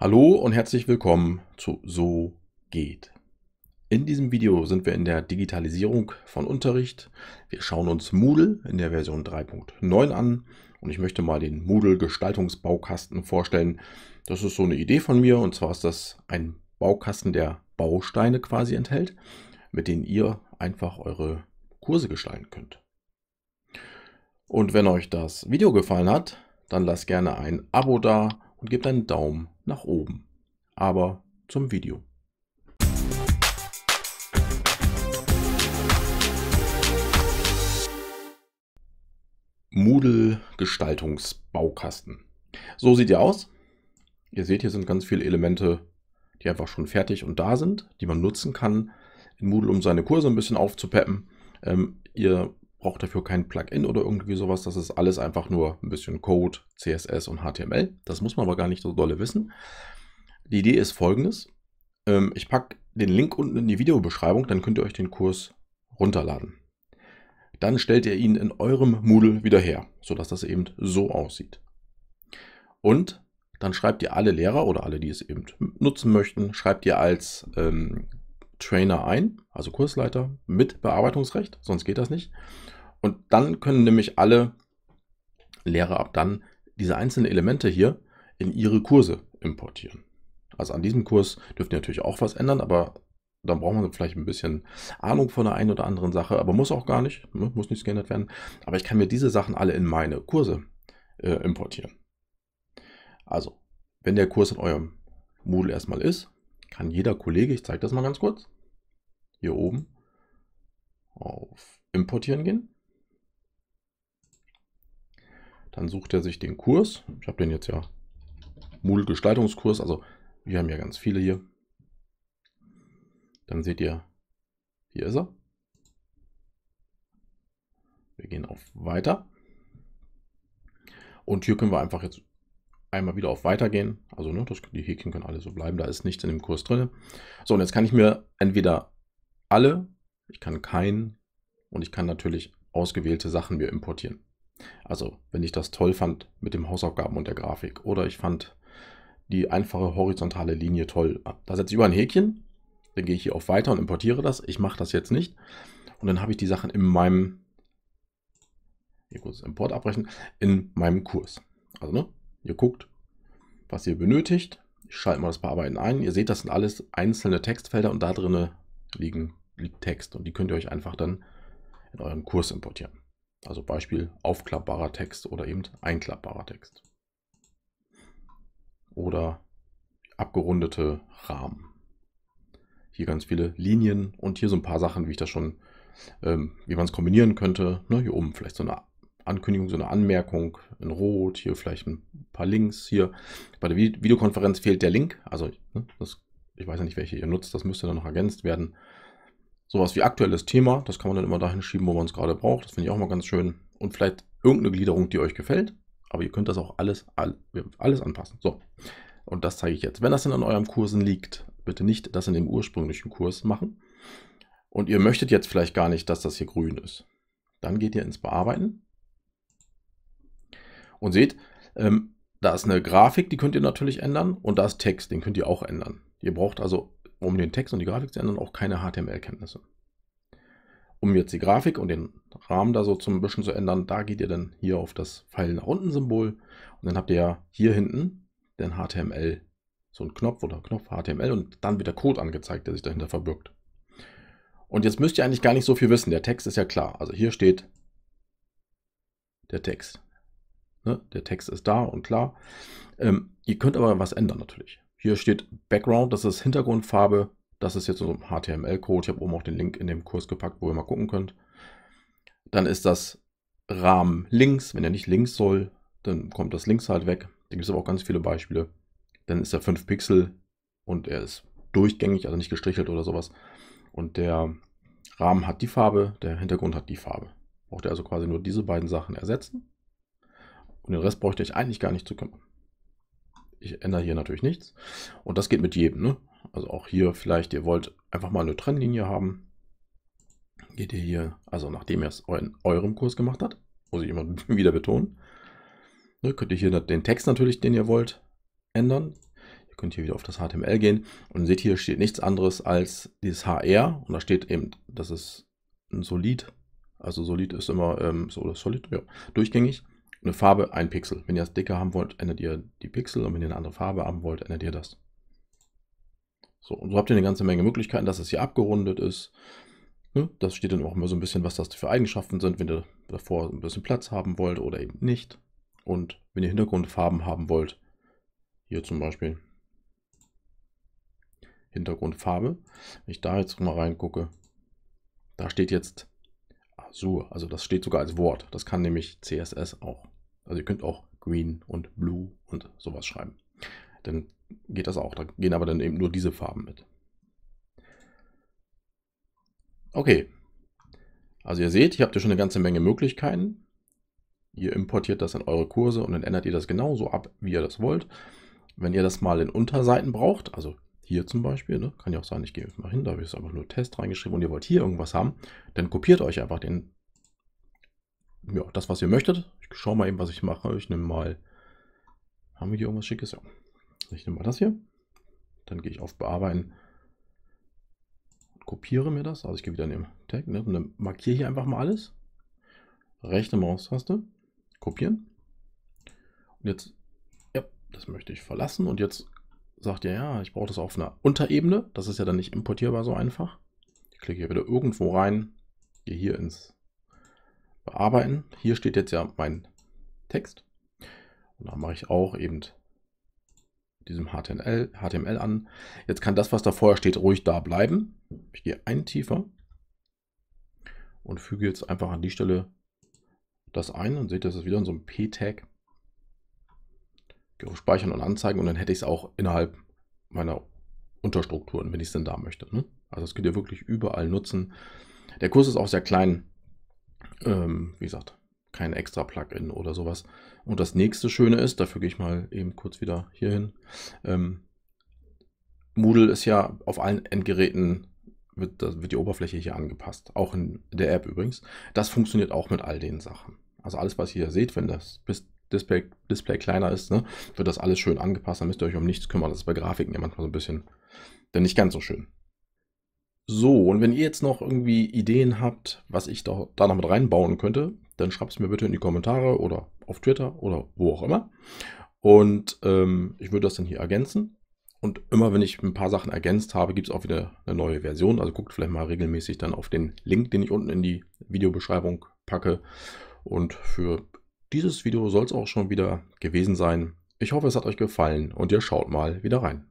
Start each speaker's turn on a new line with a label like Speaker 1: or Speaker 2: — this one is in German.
Speaker 1: Hallo und herzlich willkommen zu So geht. In diesem Video sind wir in der Digitalisierung von Unterricht. Wir schauen uns Moodle in der Version 3.9 an und ich möchte mal den Moodle Gestaltungsbaukasten vorstellen. Das ist so eine Idee von mir und zwar ist das ein Baukasten, der Bausteine quasi enthält, mit denen ihr einfach eure Kurse gestalten könnt. Und wenn euch das Video gefallen hat, dann lasst gerne ein Abo da und gebt einen Daumen nach oben. Aber zum Video. Moodle Gestaltungsbaukasten. So sieht er aus. Ihr seht, hier sind ganz viele Elemente, die einfach schon fertig und da sind, die man nutzen kann in Moodle, um seine Kurse ein bisschen aufzupeppen. Ähm, ihr braucht dafür kein Plugin oder irgendwie sowas. Das ist alles einfach nur ein bisschen Code, CSS und HTML. Das muss man aber gar nicht so dolle wissen. Die Idee ist folgendes. Ähm, ich packe den Link unten in die Videobeschreibung, dann könnt ihr euch den Kurs runterladen. Dann stellt ihr ihn in eurem Moodle wieder her, sodass das eben so aussieht. Und dann schreibt ihr alle Lehrer oder alle, die es eben nutzen möchten, schreibt ihr als ähm, Trainer ein, also Kursleiter mit Bearbeitungsrecht, sonst geht das nicht. Und dann können nämlich alle Lehrer ab dann diese einzelnen Elemente hier in ihre Kurse importieren. Also an diesem Kurs dürft ihr natürlich auch was ändern, aber dann braucht man vielleicht ein bisschen Ahnung von der einen oder anderen Sache, aber muss auch gar nicht, ne? muss nichts geändert werden. Aber ich kann mir diese Sachen alle in meine Kurse äh, importieren. Also, wenn der Kurs in eurem Moodle erstmal ist, kann jeder Kollege, ich zeige das mal ganz kurz, hier oben auf Importieren gehen. Dann sucht er sich den Kurs. Ich habe den jetzt ja Moodle Gestaltungskurs. Also wir haben ja ganz viele hier. Dann seht ihr, hier ist er. Wir gehen auf Weiter. Und hier können wir einfach jetzt einmal wieder auf Weiter gehen. Also ne, das, die Häkchen können alle so bleiben. Da ist nichts in dem Kurs drin. So, und jetzt kann ich mir entweder alle, ich kann keinen und ich kann natürlich ausgewählte Sachen mir importieren. Also, wenn ich das toll fand mit dem Hausaufgaben und der Grafik oder ich fand die einfache horizontale Linie toll. Da setze ich über ein Häkchen, dann gehe ich hier auf Weiter und importiere das. Ich mache das jetzt nicht. Und dann habe ich die Sachen in meinem, hier kurz Import abbrechen, in meinem Kurs. Also, ne, ihr guckt, was ihr benötigt. Ich schalte mal das Bearbeiten ein. Ihr seht, das sind alles einzelne Textfelder und da drin liegen, liegt Text. Und die könnt ihr euch einfach dann in euren Kurs importieren. Also Beispiel aufklappbarer Text oder eben einklappbarer Text. Oder abgerundete Rahmen. Hier ganz viele Linien und hier so ein paar Sachen, wie ich das schon, ähm, wie man es kombinieren könnte. Ne, hier oben vielleicht so eine Ankündigung, so eine Anmerkung in Rot, hier vielleicht ein paar Links. Hier bei der Videokonferenz fehlt der Link. Also ne, das, ich weiß ja nicht, welche ihr nutzt, das müsste dann noch ergänzt werden sowas wie aktuelles Thema, das kann man dann immer dahin schieben, wo man es gerade braucht. Das finde ich auch mal ganz schön. Und vielleicht irgendeine Gliederung, die euch gefällt. Aber ihr könnt das auch alles, alles anpassen. So, und das zeige ich jetzt. Wenn das dann an eurem Kursen liegt, bitte nicht das in dem ursprünglichen Kurs machen. Und ihr möchtet jetzt vielleicht gar nicht, dass das hier grün ist. Dann geht ihr ins Bearbeiten. Und seht, ähm, da ist eine Grafik, die könnt ihr natürlich ändern. Und da ist Text, den könnt ihr auch ändern. Ihr braucht also um den Text und die Grafik zu ändern, auch keine HTML-Kenntnisse. Um jetzt die Grafik und den Rahmen da so zum bisschen zu ändern, da geht ihr dann hier auf das Pfeil nach unten Symbol und dann habt ihr ja hier hinten den HTML, so einen Knopf oder Knopf HTML und dann wird der Code angezeigt, der sich dahinter verbirgt. Und jetzt müsst ihr eigentlich gar nicht so viel wissen, der Text ist ja klar. Also hier steht der Text. Ne? Der Text ist da und klar. Ähm, ihr könnt aber was ändern natürlich. Hier steht Background, das ist Hintergrundfarbe. Das ist jetzt so ein HTML-Code. Ich habe oben auch den Link in dem Kurs gepackt, wo ihr mal gucken könnt. Dann ist das Rahmen links. Wenn er nicht links soll, dann kommt das links halt weg. Da gibt es aber auch ganz viele Beispiele. Dann ist er 5 Pixel und er ist durchgängig, also nicht gestrichelt oder sowas. Und der Rahmen hat die Farbe, der Hintergrund hat die Farbe. Braucht er also quasi nur diese beiden Sachen ersetzen. Und den Rest bräuchte ich eigentlich gar nicht zu kümmern. Ich ändere hier natürlich nichts. Und das geht mit jedem. Ne? Also auch hier vielleicht, ihr wollt einfach mal eine Trennlinie haben. Geht ihr hier, also nachdem ihr es in eurem Kurs gemacht habt, muss ich immer wieder betonen, ne, könnt ihr hier den Text natürlich, den ihr wollt, ändern. Ihr könnt hier wieder auf das HTML gehen und seht hier steht nichts anderes als dieses HR und da steht eben, das ist ein Solid. Also Solid ist immer ähm, so, Solid, ja, durchgängig eine Farbe, ein Pixel. Wenn ihr das dicker haben wollt, ändert ihr die Pixel und wenn ihr eine andere Farbe haben wollt, ändert ihr das. So, und so habt ihr eine ganze Menge Möglichkeiten, dass es hier abgerundet ist. Ne, das steht dann auch immer so ein bisschen, was das für Eigenschaften sind, wenn ihr davor ein bisschen Platz haben wollt oder eben nicht. Und wenn ihr Hintergrundfarben haben wollt, hier zum Beispiel Hintergrundfarbe. Wenn ich da jetzt mal reingucke, da steht jetzt so, also das steht sogar als Wort. Das kann nämlich CSS auch. Also ihr könnt auch Green und Blue und sowas schreiben. Dann geht das auch. Da gehen aber dann eben nur diese Farben mit. Okay. Also ihr seht, hier habt ihr schon eine ganze Menge Möglichkeiten. Ihr importiert das in eure Kurse und dann ändert ihr das genauso ab, wie ihr das wollt. Wenn ihr das mal in Unterseiten braucht, also hier zum Beispiel, ne? kann ja auch sein, ich gehe jetzt mal hin, da habe ich jetzt einfach nur Test reingeschrieben und ihr wollt hier irgendwas haben, dann kopiert euch einfach den, ja, das, was ihr möchtet. Ich schaue mal eben, was ich mache. Ich nehme mal, haben wir hier irgendwas Schickes? Ja. Ich nehme mal das hier. Dann gehe ich auf Bearbeiten, kopiere mir das. Also ich gehe wieder in den Tag ne? und dann markiere hier einfach mal alles. Rechte Maustaste, kopieren. Und jetzt, ja, das möchte ich verlassen. Und jetzt sagt ja, ja, ich brauche das auf einer Unterebene. Das ist ja dann nicht importierbar so einfach. Ich klicke hier wieder irgendwo rein, gehe hier ins Bearbeiten. Hier steht jetzt ja mein Text. Und da mache ich auch eben diesem HTML, HTML an. Jetzt kann das, was da vorher steht, ruhig da bleiben. Ich gehe ein tiefer und füge jetzt einfach an die Stelle das ein und seht, das ist wieder so ein P-Tag speichern und anzeigen und dann hätte ich es auch innerhalb meiner Unterstrukturen, wenn ich es denn da möchte. Ne? Also das könnt ihr wirklich überall nutzen. Der Kurs ist auch sehr klein. Ähm, wie gesagt, kein extra Plugin oder sowas. Und das nächste Schöne ist, dafür gehe ich mal eben kurz wieder hier hin. Ähm, Moodle ist ja auf allen Endgeräten, wird, wird die Oberfläche hier angepasst. Auch in der App übrigens. Das funktioniert auch mit all den Sachen. Also alles, was ihr hier seht, wenn das bis Display, Display kleiner ist, ne, wird das alles schön angepasst, dann müsst ihr euch um nichts kümmern. Das ist bei Grafiken ja manchmal so ein bisschen dann nicht ganz so schön. So, und wenn ihr jetzt noch irgendwie Ideen habt, was ich da, da noch mit reinbauen könnte, dann schreibt es mir bitte in die Kommentare oder auf Twitter oder wo auch immer. Und ähm, ich würde das dann hier ergänzen. Und immer wenn ich ein paar Sachen ergänzt habe, gibt es auch wieder eine neue Version. Also guckt vielleicht mal regelmäßig dann auf den Link, den ich unten in die Videobeschreibung packe. Und für dieses Video soll es auch schon wieder gewesen sein. Ich hoffe, es hat euch gefallen und ihr schaut mal wieder rein.